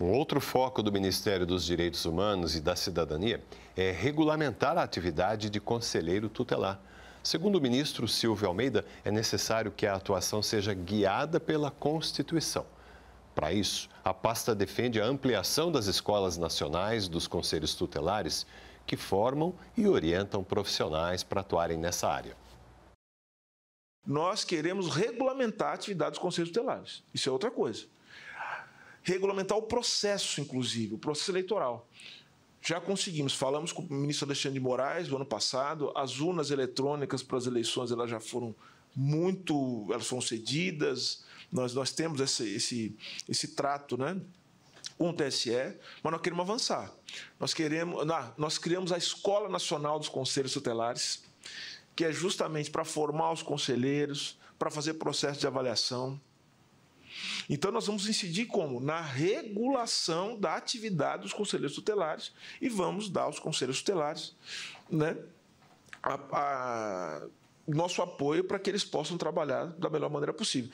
Um outro foco do Ministério dos Direitos Humanos e da Cidadania é regulamentar a atividade de conselheiro tutelar. Segundo o ministro Silvio Almeida, é necessário que a atuação seja guiada pela Constituição. Para isso, a pasta defende a ampliação das escolas nacionais dos conselhos tutelares, que formam e orientam profissionais para atuarem nessa área nós queremos regulamentar a atividade dos conselhos tutelares. Isso é outra coisa regulamentar o processo, inclusive, o processo eleitoral. Já conseguimos, falamos com o ministro Alexandre de Moraes do ano passado, as urnas eletrônicas para as eleições elas já foram muito, elas foram cedidas, nós, nós temos esse, esse, esse trato, né? com o TSE, mas nós queremos avançar. Nós queremos, nós criamos a Escola Nacional dos Conselhos Tutelares, que é justamente para formar os conselheiros, para fazer processo de avaliação, então, nós vamos incidir como? Na regulação da atividade dos conselheiros tutelares e vamos dar aos conselheiros tutelares né, a, a, nosso apoio para que eles possam trabalhar da melhor maneira possível.